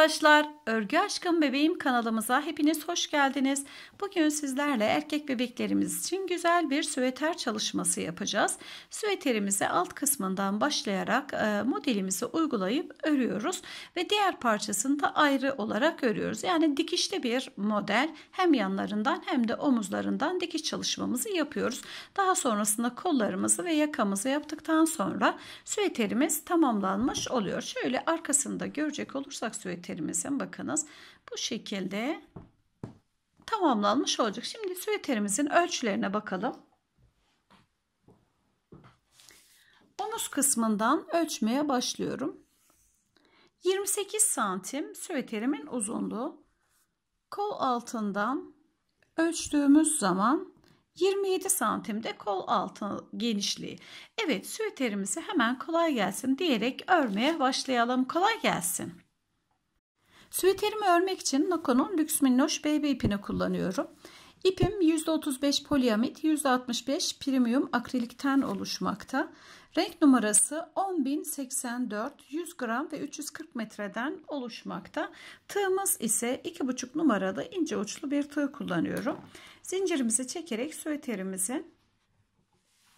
arkadaşlar. Örgü Aşkım Bebeğim kanalımıza hepiniz hoş geldiniz. Bugün sizlerle erkek bebeklerimiz için güzel bir süveter çalışması yapacağız. Süveterimizi alt kısmından başlayarak e, modelimizi uygulayıp örüyoruz ve diğer parçasını da ayrı olarak örüyoruz. Yani dikişli bir model hem yanlarından hem de omuzlarından dikiş çalışmamızı yapıyoruz. Daha sonrasında kollarımızı ve yakamızı yaptıktan sonra süveterimiz tamamlanmış oluyor. Şöyle arkasında görecek olursak süveter süveterimizin bakınız bu şekilde tamamlanmış olacak. Şimdi süveterimizin ölçülerine bakalım. Omuz kısmından ölçmeye başlıyorum. 28 santim süveterimin uzunluğu. Kol altından ölçtüğümüz zaman 27 santim de kol altı genişliği. Evet süveterimizi hemen kolay gelsin diyerek örmeye başlayalım. Kolay gelsin. Süveterimi örmek için Nako'nun Lüks Minnoş BB ipini kullanıyorum. İpim %35 poliamit, %65 premium akrilikten oluşmakta. Renk numarası 10.084, 100 gram ve 340 metreden oluşmakta. Tığımız ise 2,5 numaralı ince uçlu bir tığ kullanıyorum. Zincirimizi çekerek süveterimizin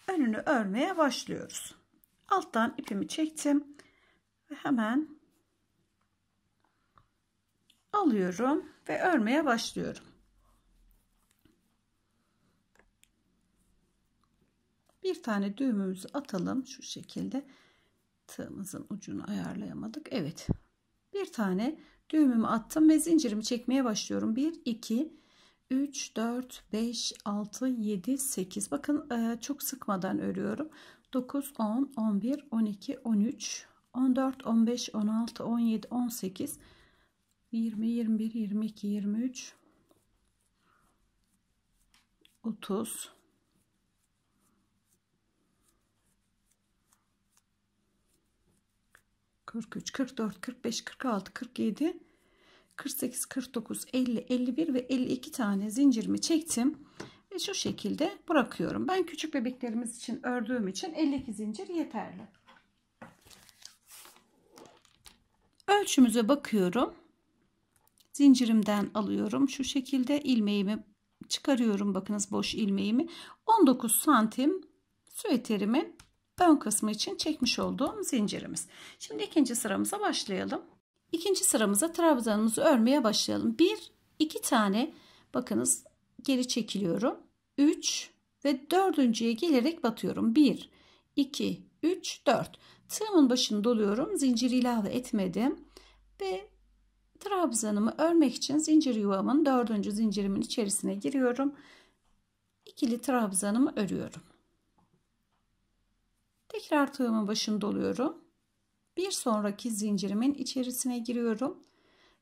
önünü örmeye başlıyoruz. Alttan ipimi çektim ve hemen alıyorum ve örmeye başlıyorum. Bir tane düğümümüzü atalım şu şekilde. Tığımızın ucunu ayarlayamadık. Evet. Bir tane düğümümü attım ve zincirimi çekmeye başlıyorum. 1 2 3 4 5 6 7 8. Bakın e, çok sıkmadan örüyorum. 9 10 11 12 13 14 15 16 17 18 20, 21, 22, 23, 30, 43, 44, 45, 46, 47, 48, 49, 50, 51 ve 52 tane zincirimi çektim. Ve şu şekilde bırakıyorum. Ben küçük bebeklerimiz için ördüğüm için 52 zincir yeterli. Ölçümüze bakıyorum zincirimden alıyorum. Şu şekilde ilmeğimi çıkarıyorum. Bakınız boş ilmeğimi. 19 santim süveterimin ön kısmı için çekmiş olduğum zincirimiz. Şimdi ikinci sıramıza başlayalım. İkinci sıramıza trabzanımızı örmeye başlayalım. Bir, iki tane bakınız geri çekiliyorum. 3 ve dördüncüye gelerek batıyorum. 1, 2, 3, 4. Tığımın başını doluyorum. Zinciri ilave etmedim. Ve Trabzanımı örmek için zincir yuvamın dördüncü zincirimin içerisine giriyorum. İkili trabzanımı örüyorum. Tekrar tığımın başını doluyorum. Bir sonraki zincirimin içerisine giriyorum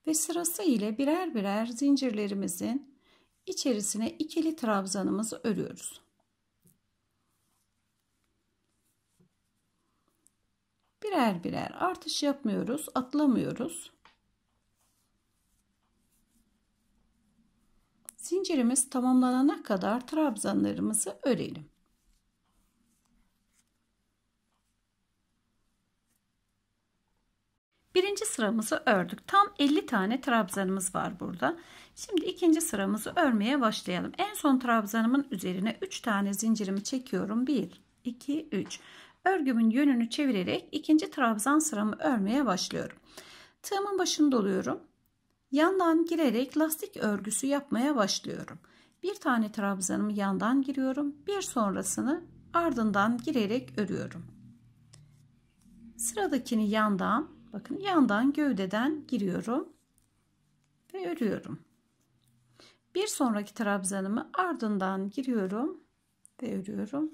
ve sırası ile birer birer zincirlerimizin içerisine ikili trabzanımızı örüyoruz. Birer birer artış yapmıyoruz, atlamıyoruz. Zincirimiz tamamlanana kadar trabzanlarımızı örelim. Birinci sıramızı ördük. Tam 50 tane trabzanımız var burada. Şimdi ikinci sıramızı örmeye başlayalım. En son trabzanımın üzerine 3 tane zincirimi çekiyorum. 1, 2, 3. Örgümün yönünü çevirerek ikinci trabzan sıramı örmeye başlıyorum. Tığımın başını doluyorum. Yandan girerek lastik örgüsü yapmaya başlıyorum. Bir tane trabzanımı yandan giriyorum. Bir sonrasını ardından girerek örüyorum. Sıradakini yandan, bakın yandan gövdeden giriyorum ve örüyorum. Bir sonraki trabzanımı ardından giriyorum ve örüyorum.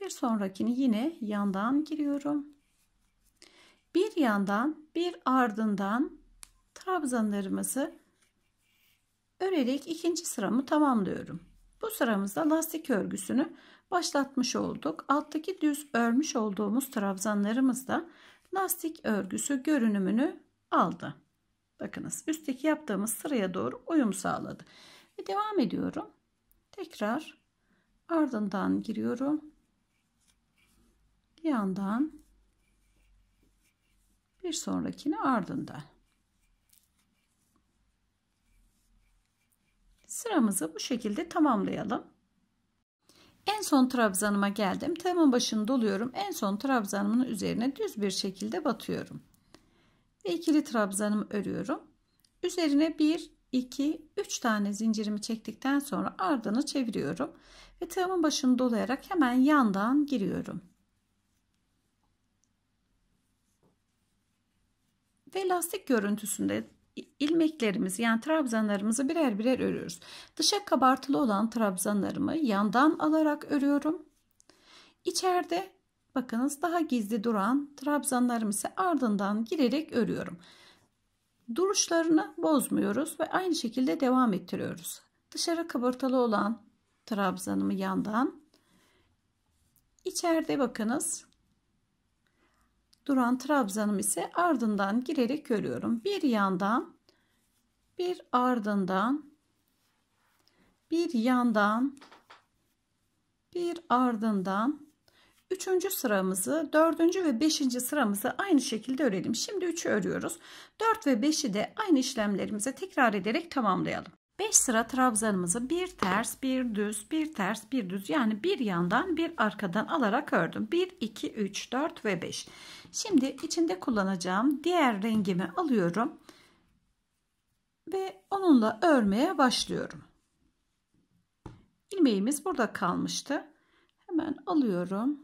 Bir sonrakini yine yandan giriyorum. Bir yandan, bir ardından trabzanlarımızı örerek ikinci sıramı tamamlıyorum. Bu sıramızda lastik örgüsünü başlatmış olduk. Alttaki düz örmüş olduğumuz trabzanlarımızda lastik örgüsü görünümünü aldı. Bakınız üstteki yaptığımız sıraya doğru uyum sağladı. Ve devam ediyorum. Tekrar ardından giriyorum. Bir yandan bir sonrakini ardından. Sıramızı bu şekilde tamamlayalım. En son trabzanıma geldim. Tığımın başını doluyorum. En son trabzanımın üzerine düz bir şekilde batıyorum. Ve ikili trabzanımı örüyorum. Üzerine 1, 2, 3 tane zincirimi çektikten sonra ardını çeviriyorum. Ve tığımın başını dolayarak hemen yandan giriyorum. Ve lastik görüntüsünde ilmeklerimizi yani trabzanlarımızı birer birer örüyoruz. Dışa kabartılı olan trabzanlarımı yandan alarak örüyorum. İçeride bakınız daha gizli duran trabzanlarımı ise ardından girerek örüyorum. Duruşlarını bozmuyoruz ve aynı şekilde devam ettiriyoruz. Dışarı kabartılı olan trabzanımı yandan içeride bakınız duran trabzanım ise ardından girerek örüyorum. Bir yandan bir ardından bir yandan bir ardından üçüncü sıramızı dördüncü ve beşinci sıramızı aynı şekilde örelim. Şimdi üçü örüyoruz. Dört ve beşi de aynı işlemlerimize tekrar ederek tamamlayalım. 5 sıra trabzanımızı bir ters bir düz bir ters bir düz yani bir yandan bir arkadan alarak ördüm 1 2 3 4 ve 5 Şimdi içinde kullanacağım diğer rengimi alıyorum ve onunla örmeye başlıyorum. İlmeğimiz burada kalmıştı. Hemen alıyorum.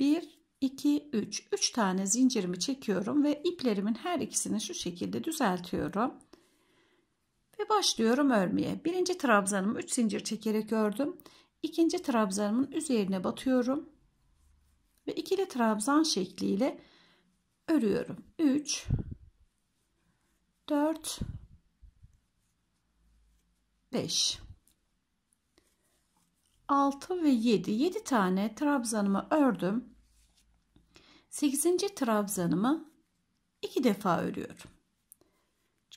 1 2 3 3 tane zincirimi çekiyorum ve iplerimin her ikisini şu şekilde düzeltiyorum. Ve başlıyorum örmeye. Birinci trabzanımı 3 zincir çekerek ördüm. İkinci trabzanımın üzerine batıyorum ve ikili trabzan şekliyle örüyorum. 3 4 5 6 ve 7 7 tane trabzanımı ördüm. 8. trabzanımı 2 defa örüyorum.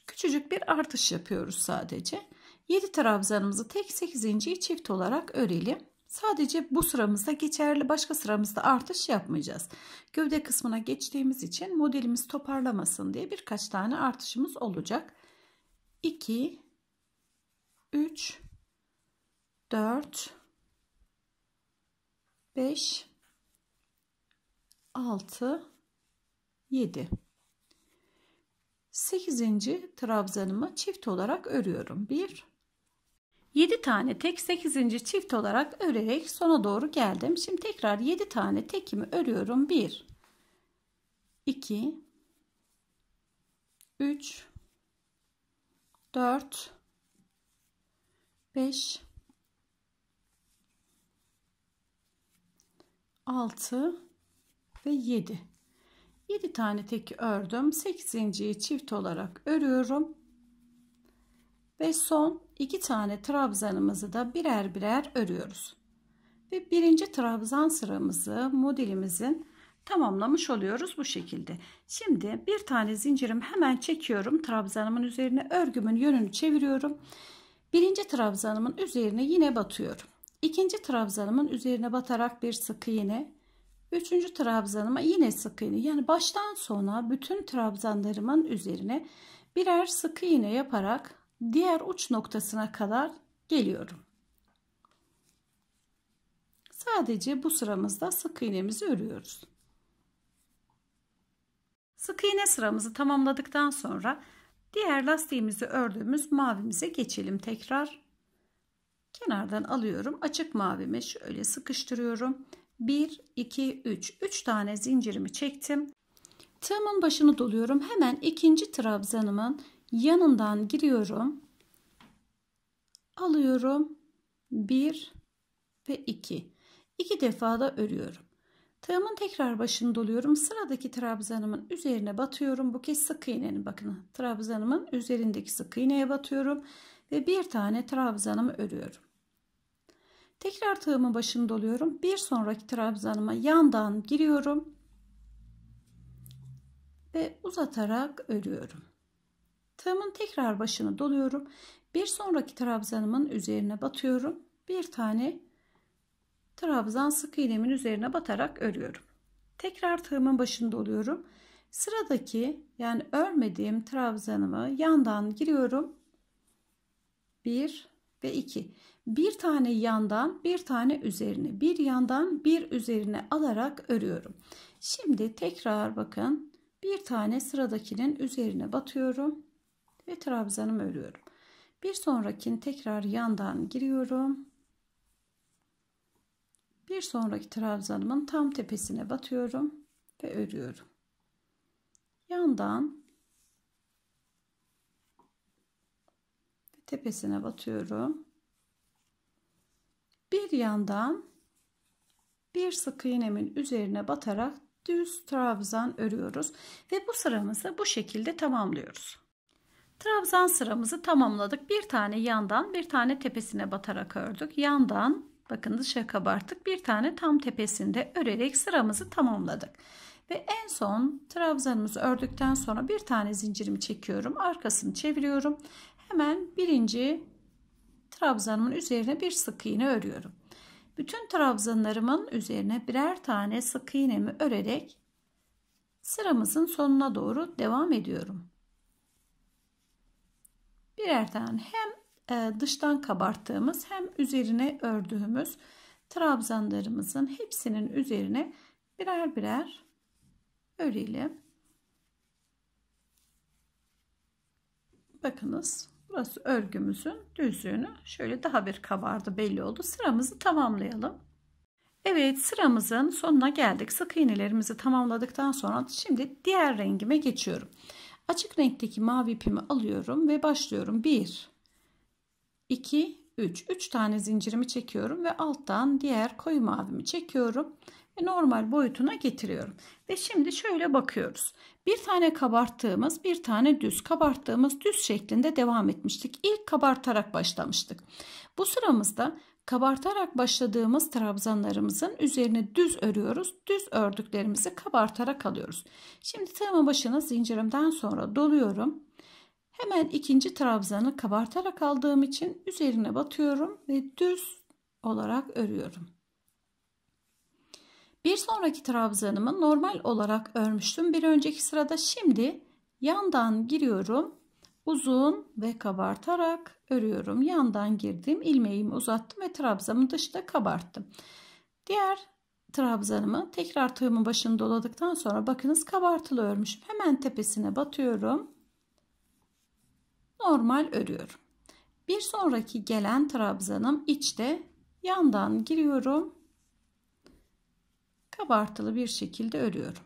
Küçücük bir artış yapıyoruz sadece. 7 trabzanımızı tek 8. çift olarak örelim. Sadece bu sıramızda geçerli başka sıramızda artış yapmayacağız. Gövde kısmına geçtiğimiz için modelimiz toparlamasın diye birkaç tane artışımız olacak. 2 3 4 5 6 7 8. trabzanımı çift olarak örüyorum. 1 7 tane tek 8. çift olarak örerek sona doğru geldim. Şimdi tekrar 7 tane tekimi örüyorum. 1 2 3 4 5 6 ve 7 7 tane tek ördüm 8. çift olarak örüyorum ve son iki tane trabzanımızı da birer birer örüyoruz. Ve birinci trabzan sıramızı modelimizin tamamlamış oluyoruz bu şekilde. Şimdi bir tane zincirim hemen çekiyorum. Trabzanımın üzerine örgümün yönünü çeviriyorum. Birinci trabzanımın üzerine yine batıyorum. İkinci trabzanımın üzerine batarak bir sık iğne. Üçüncü trabzanıma yine sık iğne. Yani baştan sona bütün trabzanlarımın üzerine birer sık iğne yaparak diğer uç noktasına kadar geliyorum. Sadece bu sıramızda sık iğnemizi örüyoruz. Sık iğne sıramızı tamamladıktan sonra diğer lastiğimizi ördüğümüz mavimize geçelim tekrar. Kenardan alıyorum. Açık mavimi şöyle sıkıştırıyorum. 1, 2, 3. 3 tane zincirimi çektim. Tığımın başını doluyorum. Hemen ikinci trabzanımın yanından giriyorum. Alıyorum 1 ve 2. 2 defa da örüyorum. Tığımın tekrar başını doluyorum. Sıradaki trabzanımın üzerine batıyorum. Bu kez sık iğnenin bakın trabzanımın üzerindeki sık iğneye batıyorum ve bir tane trabzanımı örüyorum. Tekrar tığımın başını doluyorum. Bir sonraki trabzanıma yandan giriyorum ve uzatarak örüyorum. Tığımın tekrar başını doluyorum. Bir sonraki trabzanımın üzerine batıyorum. Bir tane trabzan sık iğnemin üzerine batarak örüyorum. Tekrar tığımın başını doluyorum. Sıradaki yani örmediğim trabzanımı yandan giriyorum. 1 ve 2. Bir tane yandan, bir tane üzerine, bir yandan, bir üzerine alarak örüyorum. Şimdi tekrar bakın. Bir tane sıradakinin üzerine batıyorum ve trabzanımı örüyorum. Bir sonrakini tekrar yandan giriyorum. Bir sonraki trabzanımın tam tepesine batıyorum ve örüyorum. Yandan tepesine batıyorum. Bir yandan bir sık iğnemin üzerine batarak düz trabzan örüyoruz ve bu sıramızı bu şekilde tamamlıyoruz. Trabzan sıramızı tamamladık. Bir tane yandan bir tane tepesine batarak ördük. Yandan bakın dışa kabarttık. Bir tane tam tepesinde örerek sıramızı tamamladık. Ve en son trabzanımızı ördükten sonra bir tane zincirimi çekiyorum. Arkasını çeviriyorum. Hemen birinci trabzanımın üzerine bir sık iğne örüyorum. Bütün trabzanlarımın üzerine birer tane sık iğnemi örerek sıramızın sonuna doğru devam ediyorum birer tane hem e, dıştan kabarttığımız hem üzerine ördüğümüz trabzanlarımızın hepsinin üzerine birer birer örelim. Bakınız burası örgümüzün düzlüğünü şöyle daha bir kabardı belli oldu. Sıramızı tamamlayalım. Evet sıramızın sonuna geldik. Sık iğnelerimizi tamamladıktan sonra şimdi diğer rengime geçiyorum. Açık renkteki mavi ipimi alıyorum ve başlıyorum. 1 2 3 3 tane zincirimi çekiyorum ve alttan diğer koyu mavimi çekiyorum ve normal boyutuna getiriyorum. Ve şimdi şöyle bakıyoruz. Bir tane kabarttığımız, bir tane düz kabarttığımız düz şeklinde devam etmiştik. İlk kabartarak başlamıştık. Bu sıramızda Kabartarak başladığımız trabzanlarımızın üzerine düz örüyoruz. Düz ördüklerimizi kabartarak alıyoruz. Şimdi tığımın başına zincirimden sonra doluyorum. Hemen ikinci trabzanı kabartarak aldığım için üzerine batıyorum ve düz olarak örüyorum. Bir sonraki trabzanımı normal olarak örmüştüm bir önceki sırada. Şimdi yandan giriyorum uzun ve kabartarak örüyorum. Yandan girdim, ilmeğimi uzattım ve trabzamın dışında kabarttım. Diğer trabzanımı tekrar tığımın başını doladıktan sonra bakınız kabartılı örmüşüm. Hemen tepesine batıyorum. Normal örüyorum. Bir sonraki gelen trabzanım içte yandan giriyorum. Kabartılı bir şekilde örüyorum.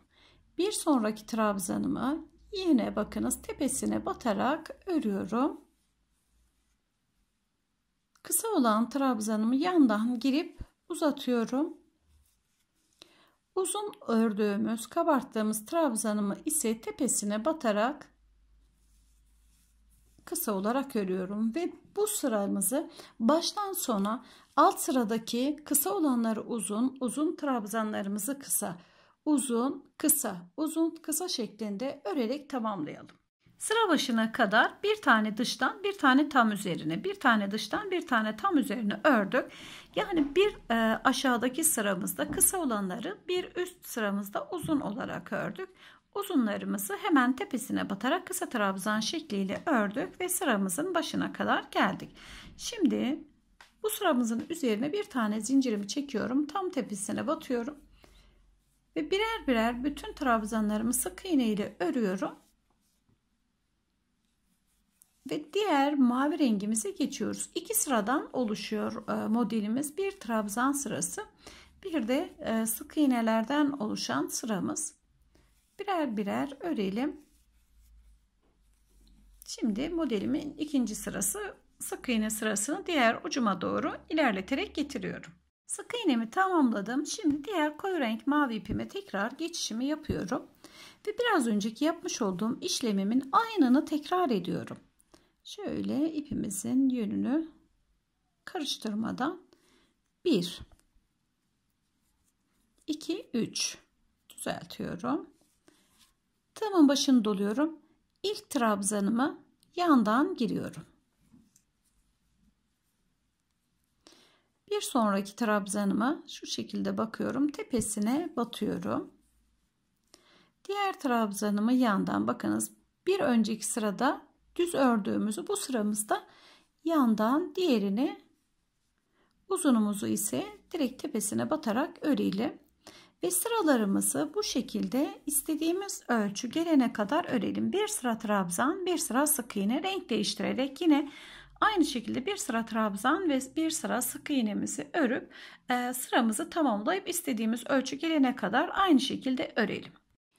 Bir sonraki trabzanımı yine bakınız tepesine batarak örüyorum. Kısa olan trabzanımı yandan girip uzatıyorum. Uzun ördüğümüz, kabarttığımız trabzanımı ise tepesine batarak kısa olarak örüyorum ve bu sıramızı baştan sona alt sıradaki kısa olanları uzun, uzun trabzanlarımızı kısa uzun, kısa, uzun, kısa şeklinde örerek tamamlayalım. Sıra başına kadar bir tane dıştan bir tane tam üzerine bir tane dıştan bir tane tam üzerine ördük. Yani bir e, aşağıdaki sıramızda kısa olanları bir üst sıramızda uzun olarak ördük. Uzunlarımızı hemen tepesine batarak kısa trabzan şekliyle ördük ve sıramızın başına kadar geldik. Şimdi bu sıramızın üzerine bir tane zincirimi çekiyorum. Tam tepesine batıyorum ve birer birer bütün trabzanlarımı sık iğne ile örüyorum. Ve diğer mavi rengimize geçiyoruz. İki sıradan oluşuyor e, modelimiz. Bir trabzan sırası, bir de e, sık iğnelerden oluşan sıramız. Birer birer örelim. Şimdi modelimin ikinci sırası sık iğne sırasını diğer ucuma doğru ilerleterek getiriyorum. Sık iğnemi tamamladım. Şimdi diğer koyu renk mavi ipime tekrar geçişimi yapıyorum. Ve biraz önceki yapmış olduğum işlemimin aynını tekrar ediyorum. Şöyle ipimizin yönünü karıştırmadan 1 2 3 düzeltiyorum. Tığımın başını doluyorum. İlk trabzanımı yandan giriyorum. Bir sonraki trabzanıma şu şekilde bakıyorum. Tepesine batıyorum. Diğer trabzanımı yandan bakınız. Bir önceki sırada düz ördüğümüzü bu sıramızda yandan diğerini uzunumuzu ise direkt tepesine batarak örelim. Ve sıralarımızı bu şekilde istediğimiz ölçü gelene kadar örelim. Bir sıra trabzan, bir sıra sık iğne renk değiştirerek yine Aynı şekilde bir sıra trabzan ve bir sıra sık iğnemizi örüp e, sıramızı tamamlayıp istediğimiz ölçü gelene kadar aynı şekilde örelim.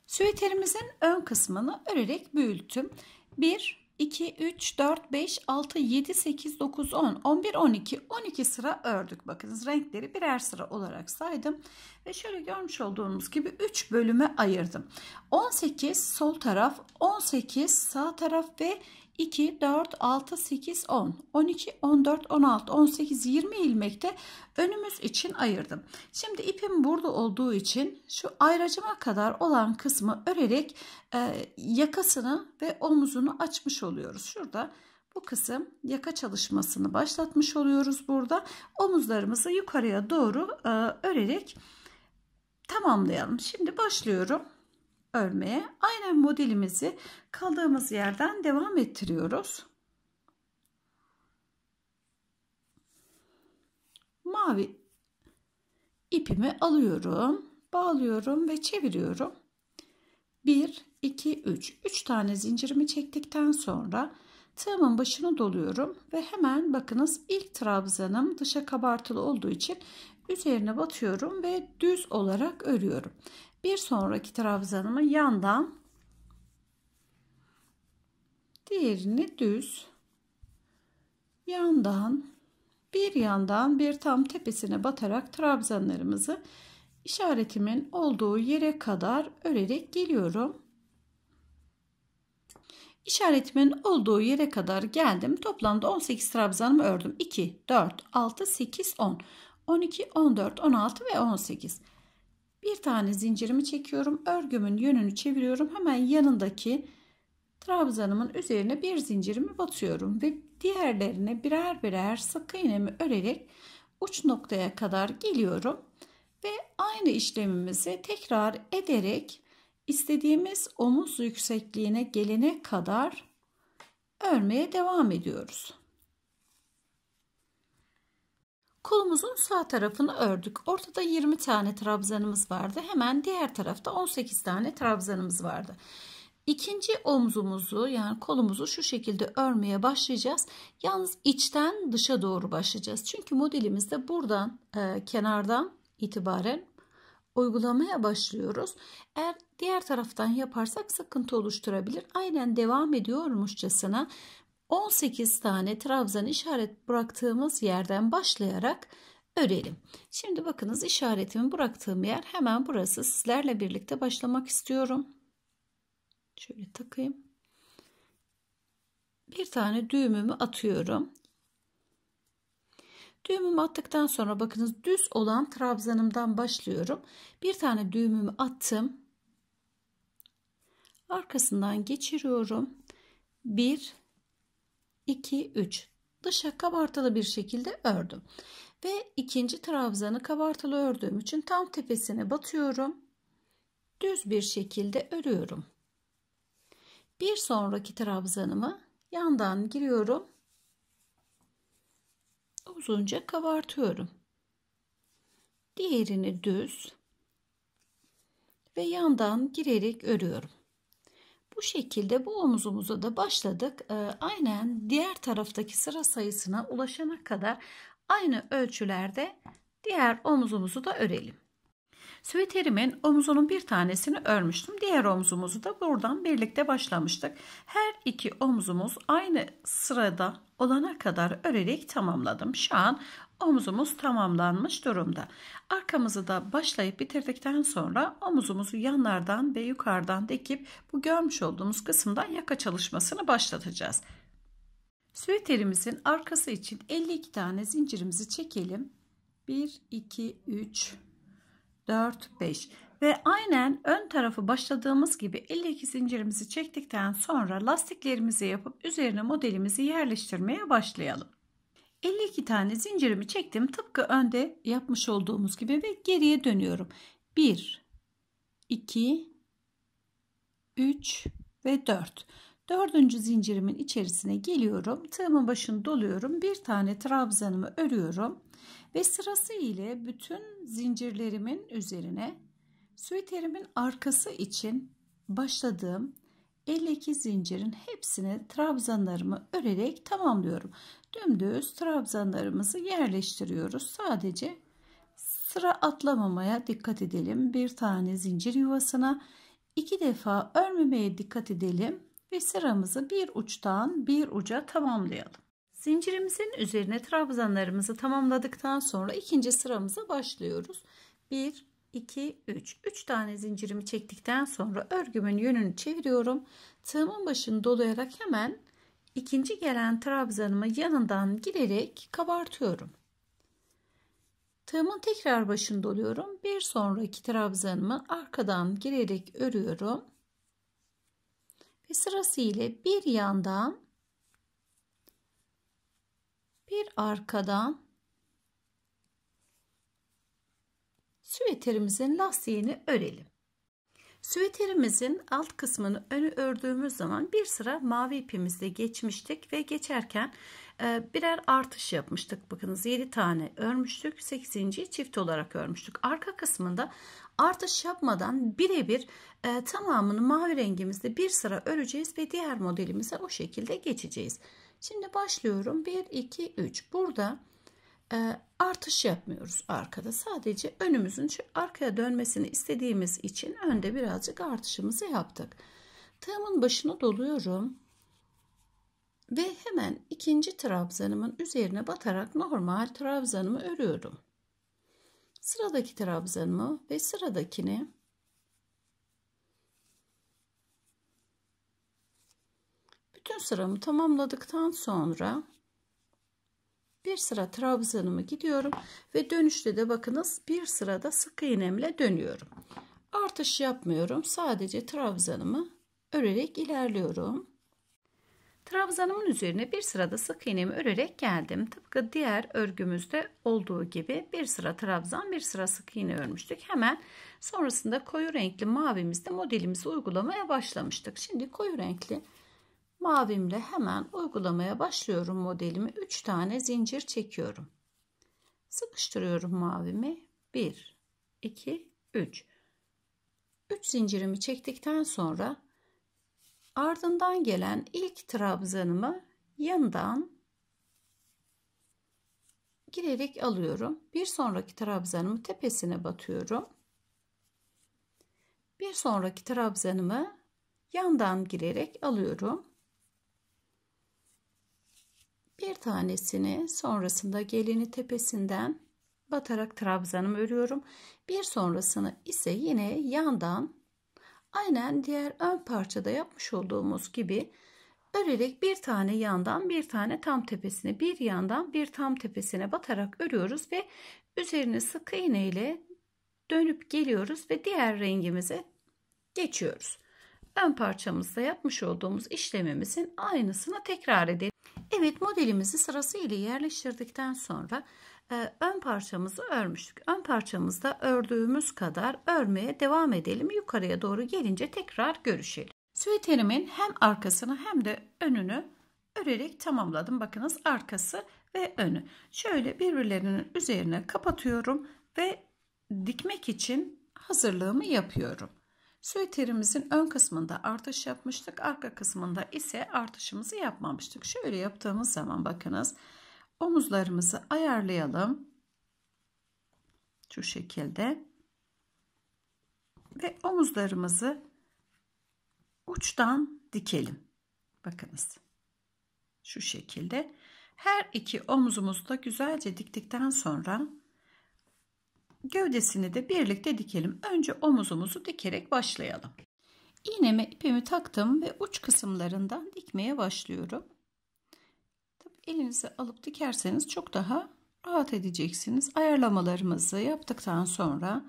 Süveterimizin ön kısmını örerek büyüttüm. 1, 2, 3, 4, 5, 6, 7, 8, 9, 10, 11, 12, 12 sıra ördük. Bakınız renkleri birer sıra olarak saydım. Ve şöyle görmüş olduğunuz gibi 3 bölüme ayırdım. 18 sol taraf, 18 sağ taraf ve 2, 4, 6, 8, 10, 12, 14, 16, 18, 20 ilmekte önümüz için ayırdım. Şimdi ipim burada olduğu için şu ayracıma kadar olan kısmı örerek e, yakasını ve omuzunu açmış oluyoruz. Şurada bu kısım yaka çalışmasını başlatmış oluyoruz burada. Omuzlarımızı yukarıya doğru e, örerek tamamlayalım. Şimdi başlıyorum örmeye aynen modelimizi kaldığımız yerden devam ettiriyoruz. Mavi ipimi alıyorum, bağlıyorum ve çeviriyorum. 1 2 3 3 tane zincirimi çektikten sonra tığımın başını doluyorum ve hemen bakınız ilk trabzanım dışa kabartılı olduğu için üzerine batıyorum ve düz olarak örüyorum bir sonraki trabzanımı yandan diğerini düz yandan bir yandan bir tam tepesine batarak trabzanlarımızı işaretimin olduğu yere kadar örerek geliyorum. İşaretimin olduğu yere kadar geldim. Toplamda 18 trabzanımı ördüm. 2, 4, 6, 8, 10, 12, 14, 16 ve 18. Bir tane zincirimi çekiyorum. Örgümün yönünü çeviriyorum. Hemen yanındaki trabzanımın üzerine bir zincirimi batıyorum ve diğerlerine birer birer sık iğnemi örerek uç noktaya kadar geliyorum ve aynı işlemimizi tekrar ederek istediğimiz omuz yüksekliğine gelene kadar örmeye devam ediyoruz. Kolumuzun sağ tarafını ördük. Ortada 20 tane trabzanımız vardı. Hemen diğer tarafta 18 tane trabzanımız vardı. İkinci omzumuzu yani kolumuzu şu şekilde örmeye başlayacağız. Yalnız içten dışa doğru başlayacağız. Çünkü modelimizde buradan e, kenardan itibaren uygulamaya başlıyoruz. Eğer diğer taraftan yaparsak sıkıntı oluşturabilir. Aynen devam ediyormuşçasına 18 tane trabzan işaret bıraktığımız yerden başlayarak örelim. Şimdi bakınız işaretimi bıraktığım yer hemen burası. Sizlerle birlikte başlamak istiyorum. Şöyle takayım. Bir tane düğümümü atıyorum. Düğümümü attıktan sonra bakınız düz olan trabzanımdan başlıyorum. Bir tane düğümümü attım. Arkasından geçiriyorum. Bir 2, 3 dışa kabartılı bir şekilde ördüm. Ve ikinci trabzanı kabartılı ördüğüm için tam tepesine batıyorum. Düz bir şekilde örüyorum. Bir sonraki trabzanımı yandan giriyorum. Uzunca kabartıyorum. Diğerini düz ve yandan girerek örüyorum. Bu şekilde bu omuzumuza da başladık. Ee, aynen diğer taraftaki sıra sayısına ulaşana kadar aynı ölçülerde diğer omuzumuzu da örelim. Süveterimin omuzunun bir tanesini örmüştüm. Diğer omzumuzu da buradan birlikte başlamıştık. Her iki omzumuz aynı sırada olana kadar örerek tamamladım. Şu an omzumuz tamamlanmış durumda. Arkamızı da başlayıp bitirdikten sonra omuzumuzu yanlardan ve yukarıdan dikip bu görmüş olduğumuz kısımdan yaka çalışmasını başlatacağız. Süveterimizin arkası için 52 tane zincirimizi çekelim. 1, 2, 3, 4, 5 ve aynen ön tarafı başladığımız gibi 52 zincirimizi çektikten sonra lastiklerimizi yapıp üzerine modelimizi yerleştirmeye başlayalım. 52 tane zincirimi çektim. Tıpkı önde yapmış olduğumuz gibi ve geriye dönüyorum. 1, 2, 3 ve 4. Dördüncü zincirimin içerisine geliyorum. Tığımın başını doluyorum. Bir tane trabzanımı örüyorum. Ve sırası ile bütün zincirlerimin üzerine süveterimin arkası için başladığım 52 zincirin hepsini trabzanlarımı örerek tamamlıyorum. Dümdüz trabzanlarımızı yerleştiriyoruz. Sadece sıra atlamamaya dikkat edelim. Bir tane zincir yuvasına iki defa örmemeye dikkat edelim ve sıramızı bir uçtan bir uca tamamlayalım. Zincirimizin üzerine trabzanlarımızı tamamladıktan sonra ikinci sıramıza başlıyoruz. 1 2, 3. 3 tane zincirimi çektikten sonra örgümün yönünü çeviriyorum. Tığımın başını dolayarak hemen ikinci gelen trabzanımı yanından girerek kabartıyorum. Tığımın tekrar başını doluyorum. Bir sonraki trabzanımı arkadan girerek örüyorum. Ve sırasıyla bir yandan bir arkadan süveterimizin lastiğini örelim. Süveterimizin alt kısmını önü ördüğümüz zaman bir sıra mavi ipimizle geçmiştik ve geçerken e, birer artış yapmıştık. Bakınız 7 tane örmüştük. 8. çift olarak örmüştük. Arka kısmında artış yapmadan birebir e, tamamını mavi rengimizde bir sıra öreceğiz ve diğer modelimize o şekilde geçeceğiz. Şimdi başlıyorum. 1, 2, 3. Burada e, artış yapmıyoruz arkada. Sadece önümüzün arkaya dönmesini istediğimiz için önde birazcık artışımızı yaptık. Tığımın başına doluyorum. Ve hemen ikinci trabzanımın üzerine batarak normal trabzanımı örüyorum. Sıradaki trabzanımı ve sıradakini bütün sıramı tamamladıktan sonra bir sıra trabzanımı gidiyorum ve dönüşte de bakınız bir sırada sık iğnemle dönüyorum. Artış yapmıyorum. Sadece trabzanımı örerek ilerliyorum. Trabzanımın üzerine bir sırada sık iğnemi örerek geldim. Tıpkı diğer örgümüzde olduğu gibi bir sıra trabzan bir sıra sık iğne örmüştük. Hemen sonrasında koyu renkli mavimizde modelimizi uygulamaya başlamıştık. Şimdi koyu renkli Mavimle hemen uygulamaya başlıyorum modelimi. 3 tane zincir çekiyorum. Sıkıştırıyorum mavimi. 1, 2, 3. 3 zincirimi çektikten sonra ardından gelen ilk trabzanımı yandan girerek alıyorum. Bir sonraki trabzanımı tepesine batıyorum. Bir sonraki trabzanımı yandan girerek alıyorum. Bir tanesini sonrasında gelini tepesinden batarak trabzanımı örüyorum. Bir sonrasını ise yine yandan aynen diğer ön parçada yapmış olduğumuz gibi örerek bir tane yandan bir tane tam tepesine bir yandan bir tam tepesine batarak örüyoruz ve üzerine sık iğne ile dönüp geliyoruz ve diğer rengimize geçiyoruz. Ön parçamızda yapmış olduğumuz işlemimizin aynısını tekrar edelim. Evet modelimizi sırasıyla yerleştirdikten sonra e, ön parçamızı örmüştük. Ön parçamızda ördüğümüz kadar örmeye devam edelim. Yukarıya doğru gelince tekrar görüşelim. Süveterimin hem arkasını hem de önünü örerek tamamladım. Bakınız arkası ve önü. Şöyle birbirlerinin üzerine kapatıyorum ve dikmek için hazırlığımı yapıyorum. Süeterimizin ön kısmında artış yapmıştık. Arka kısmında ise artışımızı yapmamıştık. Şöyle yaptığımız zaman bakınız. Omuzlarımızı ayarlayalım. Şu şekilde. Ve omuzlarımızı uçtan dikelim. Bakınız. Şu şekilde. Her iki omuzumuzu da güzelce diktikten sonra gövdesini de birlikte dikelim. Önce omuzumuzu dikerek başlayalım. İğneme ipimi taktım ve uç kısımlarından dikmeye başlıyorum. Tabii elinize alıp dikerseniz çok daha rahat edeceksiniz. Ayarlamalarımızı yaptıktan sonra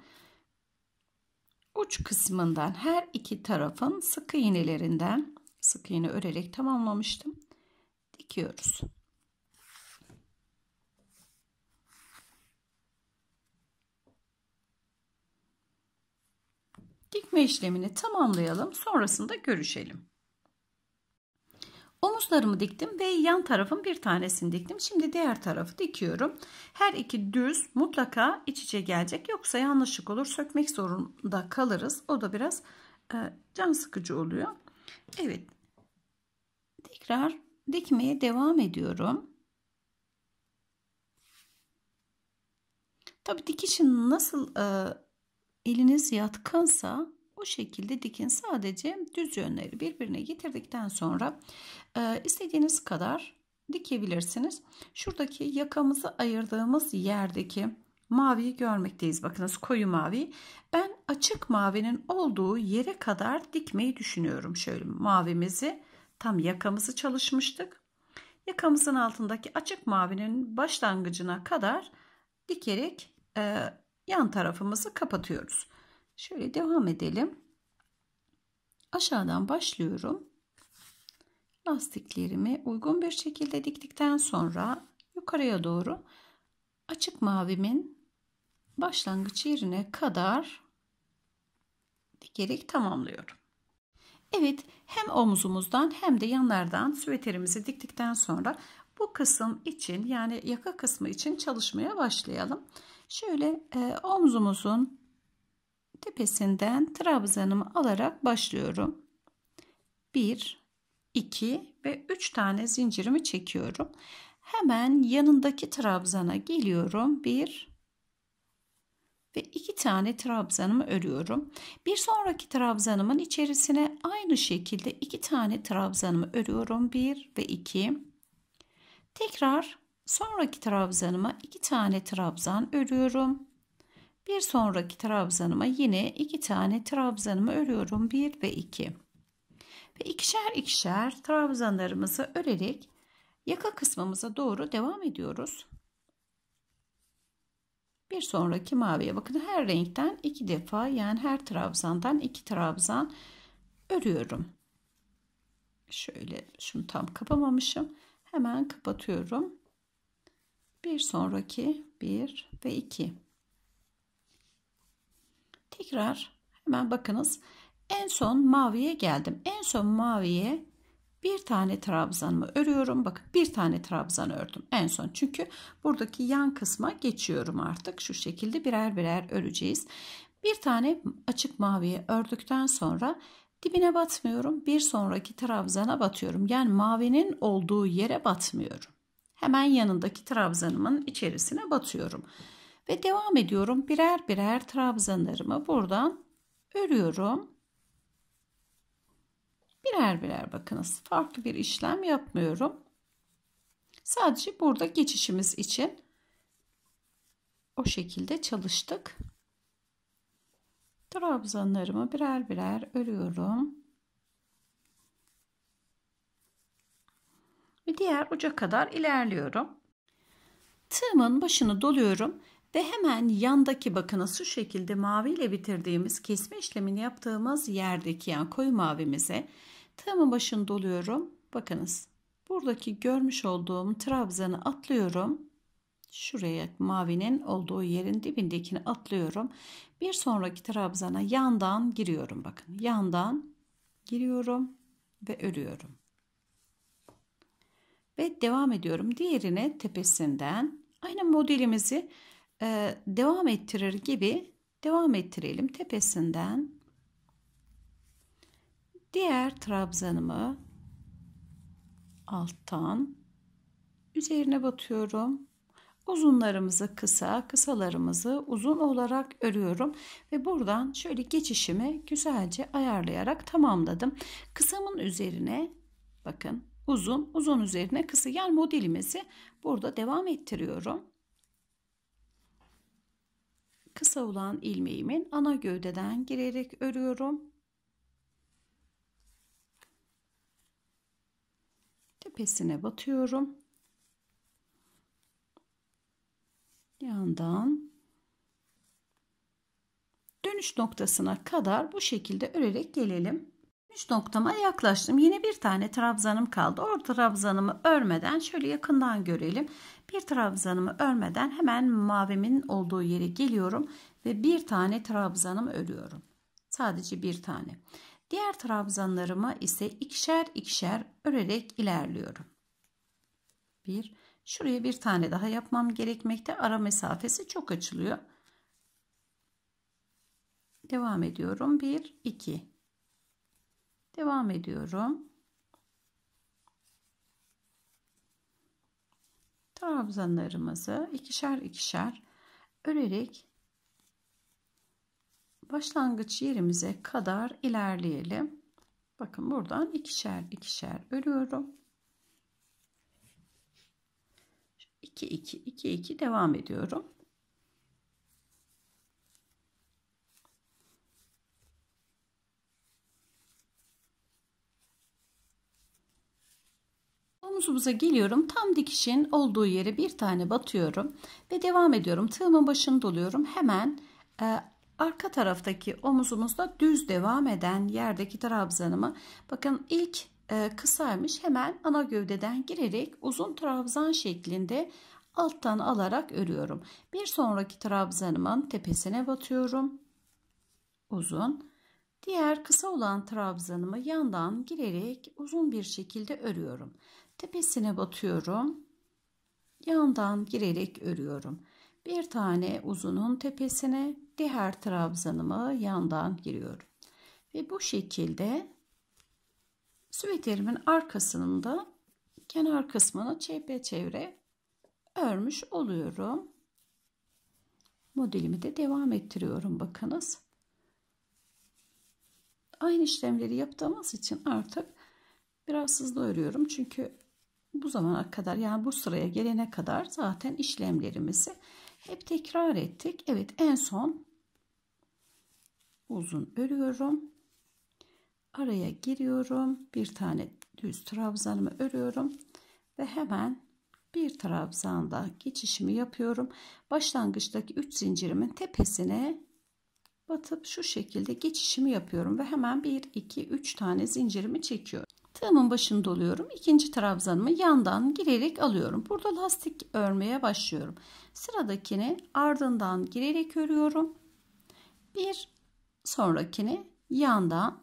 uç kısmından her iki tarafın sık iğnelerinden sık iğne örerek tamamlamıştım. Dikiyoruz. Dikme işlemini tamamlayalım. Sonrasında görüşelim. Omuzlarımı diktim ve yan tarafın bir tanesini diktim. Şimdi diğer tarafı dikiyorum. Her iki düz mutlaka iç içe gelecek. Yoksa yanlışlık olur. Sökmek zorunda kalırız. O da biraz e, can sıkıcı oluyor. Evet. Tekrar dikmeye devam ediyorum. Tabii dikişin nasıl e, eliniz yatkınsa o şekilde dikin sadece düz yönleri birbirine getirdikten sonra e, istediğiniz kadar dikebilirsiniz. Şuradaki yakamızı ayırdığımız yerdeki maviyi görmekteyiz. Bakınız koyu mavi. Ben açık mavinin olduğu yere kadar dikmeyi düşünüyorum. Şöyle mavimizi tam yakamızı çalışmıştık. Yakamızın altındaki açık mavinin başlangıcına kadar dikerek e, yan tarafımızı kapatıyoruz. Şöyle devam edelim. Aşağıdan başlıyorum. Lastiklerimi uygun bir şekilde diktikten sonra yukarıya doğru açık mavimin başlangıç yerine kadar dikerek tamamlıyorum. Evet hem omzumuzdan hem de yanlardan süveterimizi diktikten sonra bu kısım için yani yaka kısmı için çalışmaya başlayalım. Şöyle e, omzumuzun tepesinden trabzanımı alarak başlıyorum. 1, 2 ve 3 tane zincirimi çekiyorum. Hemen yanındaki trabzana geliyorum. 1, ve iki tane trabzanımı örüyorum. Bir sonraki trabzanımın içerisine aynı şekilde iki tane trabzanımı örüyorum. bir ve iki. Tekrar Sonraki trabzanıma iki tane trabzan örüyorum. Bir sonraki trabzanıma yine iki tane trabzanımı örüyorum. bir ve iki. Ve ikişer ikişer trabzanlarımızı örerek yaka kısmımıza doğru devam ediyoruz. Bir sonraki maviye bakın her renkten iki defa yani her trabzandan iki trabzan örüyorum. Şöyle şunu tam kapamamışım. Hemen kapatıyorum bir sonraki 1 ve 2 tekrar hemen bakınız en son maviye geldim en son maviye bir tane trabzanımı örüyorum bakın bir tane trabzan ördüm en son çünkü buradaki yan kısma geçiyorum artık şu şekilde birer birer öreceğiz bir tane açık maviye ördükten sonra dibine batmıyorum bir sonraki trabzana batıyorum yani mavinin olduğu yere batmıyorum hemen yanındaki trabzanımın içerisine batıyorum. Ve devam ediyorum birer birer trabzanlarımı buradan örüyorum. Birer birer bakınız farklı bir işlem yapmıyorum. Sadece burada geçişimiz için o şekilde çalıştık. Trabzanlarımı birer birer örüyorum. ve diğer uca kadar ilerliyorum. Tığımın başını doluyorum ve hemen yandaki bakınız şu şekilde mavi ile bitirdiğimiz kesme işlemini yaptığımız yerdeki yani koyu mavimize tığımın başını doluyorum. Bakınız buradaki görmüş olduğum trabzanı atlıyorum. Şuraya mavinin olduğu yerin dibindekini atlıyorum. Bir sonraki trabzana yandan giriyorum bakın. Yandan giriyorum ve örüyorum ve devam ediyorum. Diğerine tepesinden aynı modelimizi e, devam ettirir gibi devam ettirelim. Tepesinden diğer trabzanımı alttan üzerine batıyorum. Uzunlarımızı kısa, kısalarımızı uzun olarak örüyorum ve buradan şöyle geçişimi güzelce ayarlayarak tamamladım. Kısamın üzerine bakın uzun, uzun üzerine kısa. Yani modelimizi burada devam ettiriyorum. Kısa olan ilmeğimin ana gövdeden girerek örüyorum. Tepesine batıyorum. Yandan dönüş noktasına kadar bu şekilde örerek gelelim. Üç noktama yaklaştım. Yine bir tane trabzanım kaldı. O trabzanımı örmeden şöyle yakından görelim. Bir trabzanımı örmeden hemen mavimin olduğu yere geliyorum ve bir tane trabzanımı örüyorum. Sadece bir tane. Diğer trabzanlarımı ise ikişer ikişer örerek ilerliyorum. Bir, şuraya bir tane daha yapmam gerekmekte. Ara mesafesi çok açılıyor. Devam ediyorum. Bir, iki, Devam ediyorum. Trabzanlarımızı ikişer ikişer örerek başlangıç yerimize kadar ilerleyelim. Bakın buradan ikişer ikişer örüyorum. 2 2 2 2 devam ediyorum. tuzumuza geliyorum. Tam dikişin olduğu yere bir tane batıyorum ve devam ediyorum. Tığımın başını doluyorum. Hemen e, arka taraftaki omuzumuzda düz devam eden yerdeki trabzanımı bakın ilk e, kısaymış. Hemen ana gövdeden girerek uzun trabzan şeklinde alttan alarak örüyorum. Bir sonraki trabzanımın tepesine batıyorum. Uzun. Diğer kısa olan trabzanımı yandan girerek uzun bir şekilde örüyorum. Tepesine batıyorum. Yandan girerek örüyorum. Bir tane uzunun tepesine diğer trabzanımı yandan giriyorum. Ve bu şekilde süveterimin arkasının da kenar kısmını çevre örmüş oluyorum. Modelimi de devam ettiriyorum bakınız. Aynı işlemleri yaptığımız için artık biraz hızlı örüyorum. Çünkü bu zamana kadar yani bu sıraya gelene kadar zaten işlemlerimizi hep tekrar ettik. Evet en son uzun örüyorum. Araya giriyorum. Bir tane düz trabzanımı örüyorum. Ve hemen bir trabzanda geçişimi yapıyorum. Başlangıçtaki 3 zincirimin tepesine batıp şu şekilde geçişimi yapıyorum. Ve hemen 1, 2, 3 tane zincirimi çekiyorum. Tığımın başını doluyorum. İkinci trabzanımı yandan girerek alıyorum. Burada lastik örmeye başlıyorum. Sıradakini ardından girerek örüyorum. Bir sonrakini yandan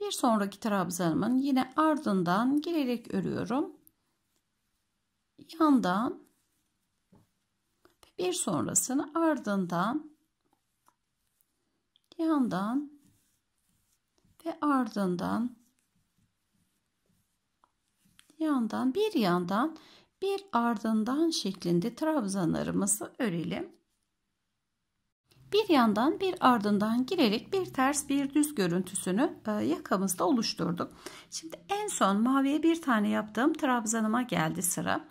bir sonraki trabzanımın yine ardından girerek örüyorum. Yandan bir sonrasını ardından yandan ve ardından yandan bir yandan bir ardından şeklinde trabzanlarımızı örelim. Bir yandan bir ardından girerek bir ters bir düz görüntüsünü e, yakamızda oluşturduk. Şimdi en son maviye bir tane yaptığım trabzanıma geldi sıra.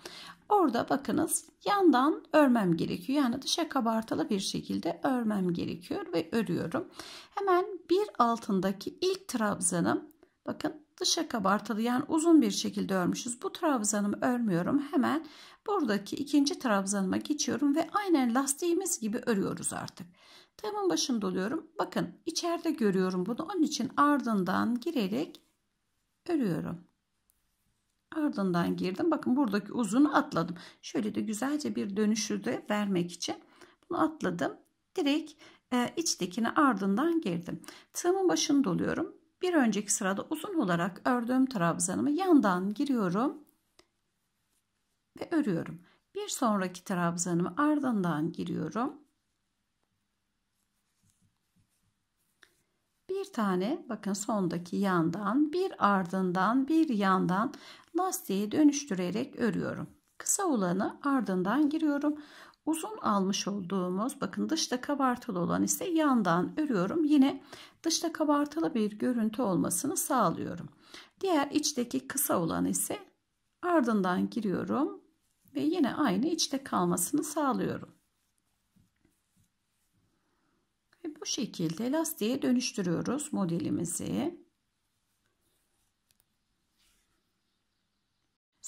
Orada bakınız yandan örmem gerekiyor. Yani dışa kabartılı bir şekilde örmem gerekiyor ve örüyorum. Hemen bir altındaki ilk trabzanım bakın Dışa yaka yani uzun bir şekilde örmüşüz. Bu trabzanımı örmüyorum. Hemen buradaki ikinci trabzanıma geçiyorum ve aynen lastiğimiz gibi örüyoruz artık. Tığımın başını doluyorum. Bakın içeride görüyorum bunu. Onun için ardından girerek örüyorum. Ardından girdim. Bakın buradaki uzunu atladım. Şöyle de güzelce bir dönüşü de vermek için bunu atladım. Direkt e, içtekini ardından girdim. Tığımın başını doluyorum bir önceki sırada uzun olarak ördüğüm trabzanımı yandan giriyorum ve örüyorum. Bir sonraki trabzanımı ardından giriyorum. Bir tane bakın sondaki yandan bir ardından bir yandan lastiği dönüştürerek örüyorum. Kısa olanı ardından giriyorum uzun almış olduğumuz bakın dışta kabartılı olan ise yandan örüyorum. Yine dışta kabartılı bir görüntü olmasını sağlıyorum. Diğer içteki kısa olan ise ardından giriyorum ve yine aynı içte kalmasını sağlıyorum. Ve bu şekilde lastiğe dönüştürüyoruz modelimizi.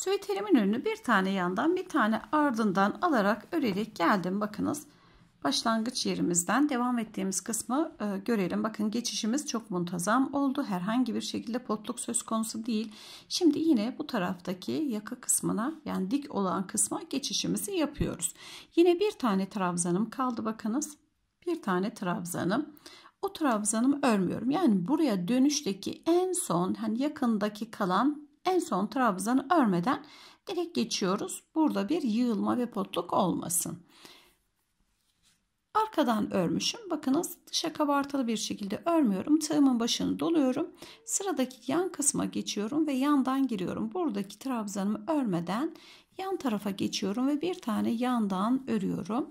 Süveterimin önünü bir tane yandan bir tane ardından alarak örerek geldim. Bakınız başlangıç yerimizden devam ettiğimiz kısmı e, görelim. Bakın geçişimiz çok muntazam oldu. Herhangi bir şekilde potluk söz konusu değil. Şimdi yine bu taraftaki yaka kısmına yani dik olan kısma geçişimizi yapıyoruz. Yine bir tane trabzanım kaldı bakınız. Bir tane trabzanım o trabzanımı örmüyorum. Yani buraya dönüşteki en son hani yakındaki kalan en son trabzanı örmeden direkt geçiyoruz. Burada bir yığılma ve potluk olmasın. Arkadan örmüşüm. Bakınız dışa kabartılı bir şekilde örmüyorum. Tığımın başını doluyorum. Sıradaki yan kısma geçiyorum ve yandan giriyorum. Buradaki trabzanımı örmeden yan tarafa geçiyorum ve bir tane yandan örüyorum.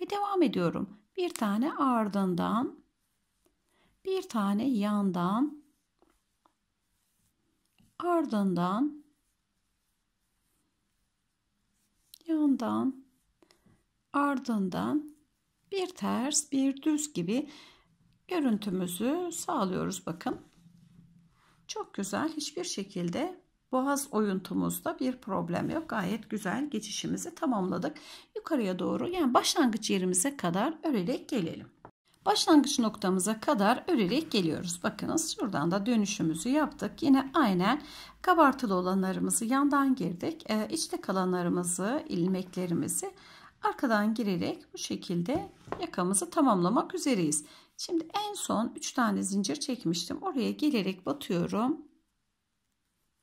Ve devam ediyorum. Bir tane ardından, bir tane yandan Ardından yandan ardından bir ters bir düz gibi görüntümüzü sağlıyoruz bakın. Çok güzel hiçbir şekilde boğaz oyuntumuzda bir problem yok. Gayet güzel geçişimizi tamamladık. Yukarıya doğru yani başlangıç yerimize kadar örerek gelelim. Başlangıç noktamıza kadar örerek geliyoruz. Bakınız şuradan da dönüşümüzü yaptık. Yine aynen kabartılı olanlarımızı yandan girdik. Ee, içte kalanlarımızı, ilmeklerimizi arkadan girerek bu şekilde yakamızı tamamlamak üzereyiz. Şimdi en son 3 tane zincir çekmiştim. Oraya gelerek batıyorum.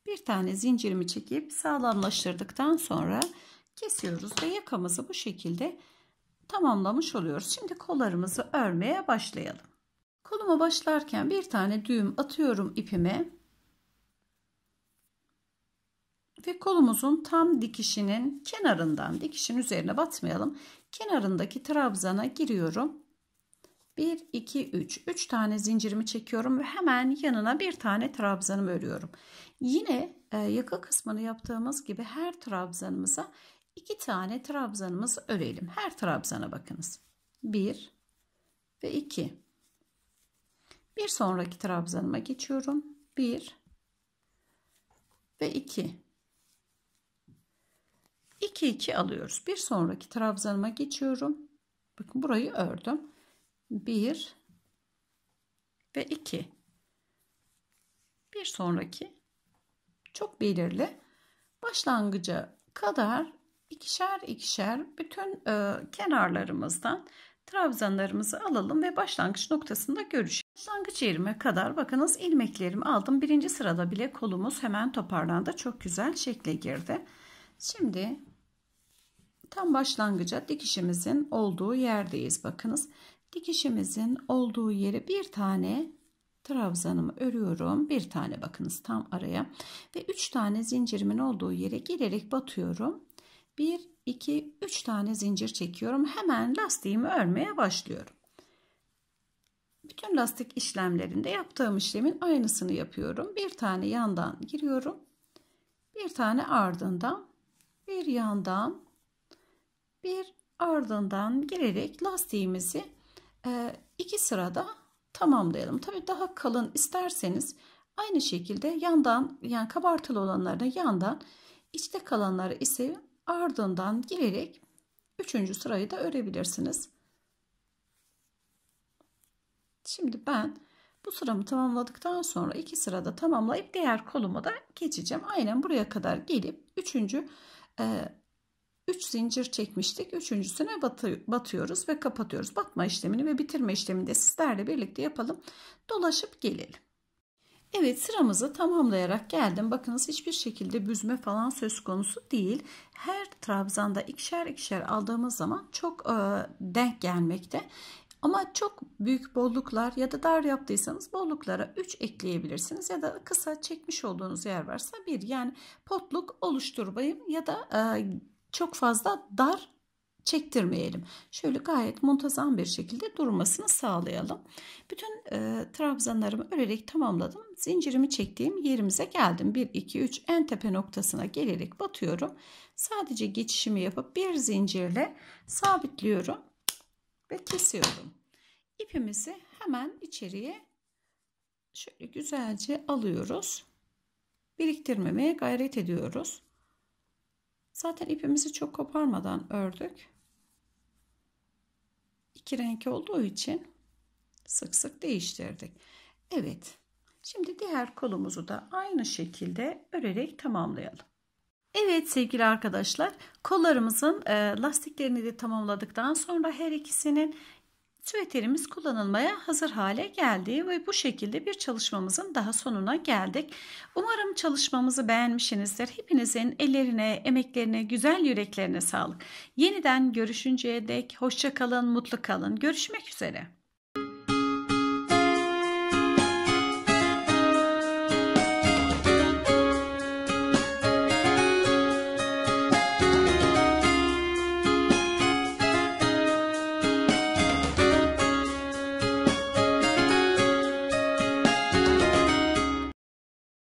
Bir tane zincirimi çekip sağlamlaştırdıktan sonra kesiyoruz ve yakamızı bu şekilde tamamlamış oluyoruz. Şimdi kollarımızı örmeye başlayalım. Koluma başlarken bir tane düğüm atıyorum ipime. Ve kolumuzun tam dikişinin kenarından, dikişin üzerine batmayalım. Kenarındaki trabzana giriyorum. 1, 2, 3. 3 tane zincirimi çekiyorum ve hemen yanına bir tane trabzanımı örüyorum. Yine e, yaka kısmını yaptığımız gibi her trabzanımıza 2 tane trabzanımız örelim. Her trabzana bakınız. 1 ve 2. Bir sonraki trabzanıma geçiyorum. 1 ve 2. 2 2 alıyoruz. Bir sonraki trabzanıma geçiyorum. Bakın burayı ördüm. 1 ve 2. Bir sonraki çok belirli başlangıca kadar ikişer ikişer bütün e, kenarlarımızdan trabzanlarımızı alalım ve başlangıç noktasında görüşelim. Başlangıç yerime kadar bakınız ilmeklerimi aldım. Birinci sırada bile kolumuz hemen toparlandı. Çok güzel şekle girdi. Şimdi tam başlangıca dikişimizin olduğu yerdeyiz. Bakınız dikişimizin olduğu yeri bir tane trabzanımı örüyorum. Bir tane bakınız tam araya ve üç tane zincirimin olduğu yere girerek batıyorum 1, 2, 3 tane zincir çekiyorum. Hemen lastiğimi örmeye başlıyorum. Bütün lastik işlemlerinde yaptığım işlemin aynısını yapıyorum. Bir tane yandan giriyorum. Bir tane ardından, bir yandan, bir ardından girerek lastiğimizi e, iki sırada tamamlayalım. Tabi daha kalın isterseniz aynı şekilde yandan yani kabartılı olanları yandan içte kalanları ise Ardından girerek üçüncü sırayı da örebilirsiniz. Şimdi ben bu sıramı tamamladıktan sonra iki sırada tamamlayıp diğer koluma da geçeceğim. Aynen buraya kadar gelip üçüncü 3 e, zincir çekmiştik. Üçüncüsüne batı, batıyoruz ve kapatıyoruz. Batma işlemini ve bitirme işlemini de sizlerle birlikte yapalım. Dolaşıp gelelim. Evet sıramızı tamamlayarak geldim. Bakınız hiçbir şekilde büzme falan söz konusu değil. Her trabzanda ikişer ikişer aldığımız zaman çok e, denk gelmekte. Ama çok büyük bolluklar ya da dar yaptıysanız bolluklara 3 ekleyebilirsiniz ya da kısa çekmiş olduğunuz yer varsa 1 yani potluk oluşturmayın ya da e, çok fazla dar çektirmeyelim. Şöyle gayet muntazam bir şekilde durmasını sağlayalım. Bütün e, trabzanlarımı örerek tamamladım. Zincirimi çektiğim yerimize geldim. 1, 2, 3 en tepe noktasına gelerek batıyorum. Sadece geçişimi yapıp bir zincirle sabitliyorum ve kesiyorum. İpimizi hemen içeriye şöyle güzelce alıyoruz. Biriktirmemeye gayret ediyoruz. Zaten ipimizi çok koparmadan ördük iki renk olduğu için sık sık değiştirdik. Evet. Şimdi diğer kolumuzu da aynı şekilde örerek tamamlayalım. Evet sevgili arkadaşlar kollarımızın e, lastiklerini de tamamladıktan sonra her ikisinin Süveterimiz kullanılmaya hazır hale geldi ve bu şekilde bir çalışmamızın daha sonuna geldik. Umarım çalışmamızı beğenmişsinizdir. Hepinizin ellerine, emeklerine, güzel yüreklerine sağlık. Yeniden görüşünceye dek hoşça kalın, mutlu kalın. Görüşmek üzere.